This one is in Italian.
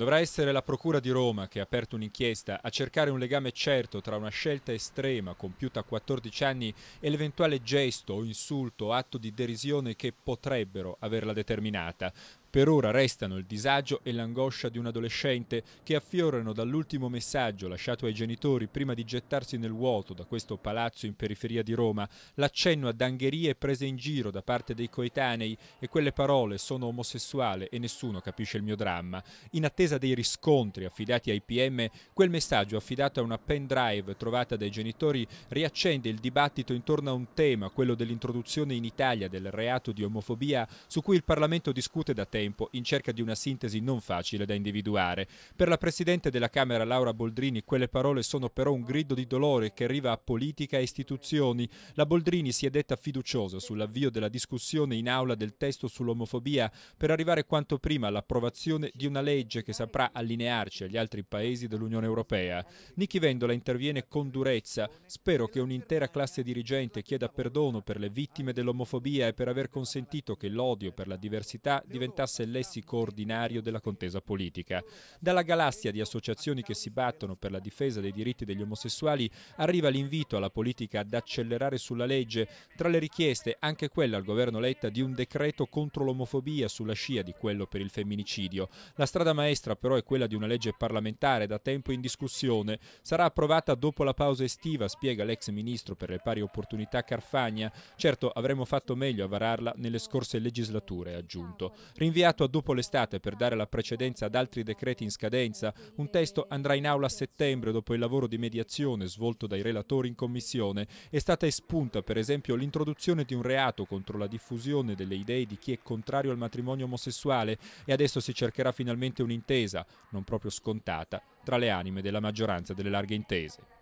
Dovrà essere la Procura di Roma, che ha aperto un'inchiesta, a cercare un legame certo tra una scelta estrema compiuta a 14 anni e l'eventuale gesto o insulto o atto di derisione che potrebbero averla determinata. Per ora restano il disagio e l'angoscia di un adolescente che affiorano dall'ultimo messaggio lasciato ai genitori prima di gettarsi nel vuoto da questo palazzo in periferia di Roma, l'accenno a dangherie prese in giro da parte dei coetanei e quelle parole sono omosessuale e nessuno capisce il mio dramma. In attesa dei riscontri affidati ai PM, quel messaggio affidato a una pendrive trovata dai genitori riaccende il dibattito intorno a un tema, quello dell'introduzione in Italia del reato di omofobia, su cui il Parlamento discute da tempo tempo in cerca di una sintesi non facile da individuare. Per la Presidente della Camera Laura Boldrini quelle parole sono però un grido di dolore che arriva a politica e istituzioni. La Boldrini si è detta fiduciosa sull'avvio della discussione in aula del testo sull'omofobia per arrivare quanto prima all'approvazione di una legge che saprà allinearci agli altri paesi dell'Unione Europea. Nichi Vendola interviene con durezza. Spero che un'intera classe dirigente chieda perdono per le vittime dell'omofobia e per aver consentito che l'odio per la diversità diventasse diventasse lessico ordinario della contesa politica. Dalla galassia di associazioni che si battono per la difesa dei diritti degli omosessuali arriva l'invito alla politica ad accelerare sulla legge, tra le richieste anche quella al governo Letta di un decreto contro l'omofobia sulla scia di quello per il femminicidio. La strada maestra però è quella di una legge parlamentare da tempo in discussione. Sarà approvata dopo la pausa estiva, spiega l'ex ministro per le pari opportunità Carfagna. Certo avremmo fatto meglio a vararla nelle scorse legislature, ha aggiunto. Rinvia rinviato a dopo l'estate per dare la precedenza ad altri decreti in scadenza, un testo andrà in aula a settembre dopo il lavoro di mediazione svolto dai relatori in commissione. È stata espunta per esempio l'introduzione di un reato contro la diffusione delle idee di chi è contrario al matrimonio omosessuale e adesso si cercherà finalmente un'intesa, non proprio scontata, tra le anime della maggioranza delle larghe intese.